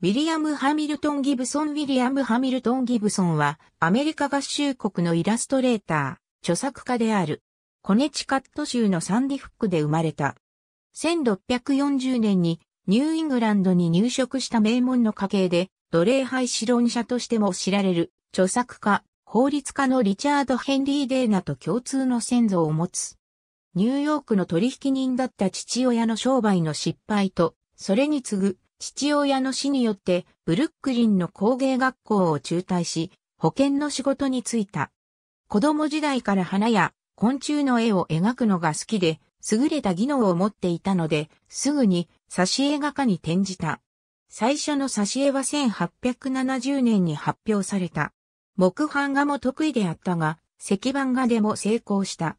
ウィリアム・ハミルトン・ギブソン・ウィリアム・ハミルトン・ギブソンは、アメリカ合衆国のイラストレーター、著作家である。コネチカット州のサンディフックで生まれた。1640年にニューイングランドに入植した名門の家系で、奴隷廃止論者としても知られる、著作家、法律家のリチャード・ヘンリー・デーナと共通の先祖を持つ。ニューヨークの取引人だった父親の商売の失敗と、それに次ぐ父親の死によってブルックリンの工芸学校を中退し、保険の仕事に就いた。子供時代から花や昆虫の絵を描くのが好きで、優れた技能を持っていたので、すぐに挿絵画家に転じた。最初の挿絵は1870年に発表された。木版画も得意であったが、石版画でも成功した。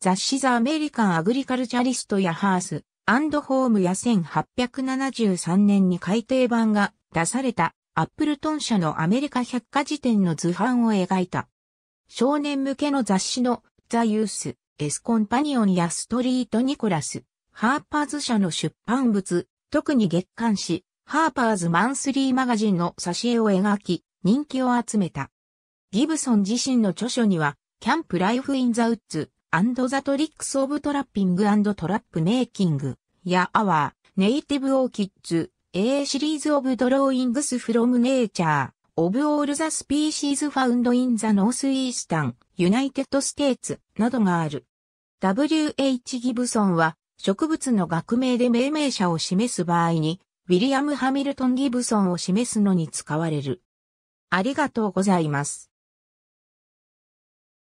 雑誌ザ・アメリカン・アグリカルチャリストやハース、アンドホームや1873年に改訂版が出されたアップルトン社のアメリカ百科事典の図版を描いた。少年向けの雑誌のザ・ユース、エスコンパニオンやストリート・ニコラス、ハーパーズ社の出版物、特に月刊誌、ハーパーズ・マンスリー・マガジンの挿絵を描き、人気を集めた。ギブソン自身の著書には、キャンプ・ライフ・イン・ザ・ウッズ、アンド・ザ・トリックス・オブ・トラッピング・アンド・トラップ・メイキング、やアワー、ネイティブオーキッズ、A シリーズオブドローイングスフロムネイチャー、オブオールザスピーシーズファウンドインザノースイースタン、ユナイテッドステーツなどがある。W.H. ギブソンは植物の学名で命名者を示す場合に、ウィリアム・ハミルトン・ギブソンを示すのに使われる。ありがとうございます。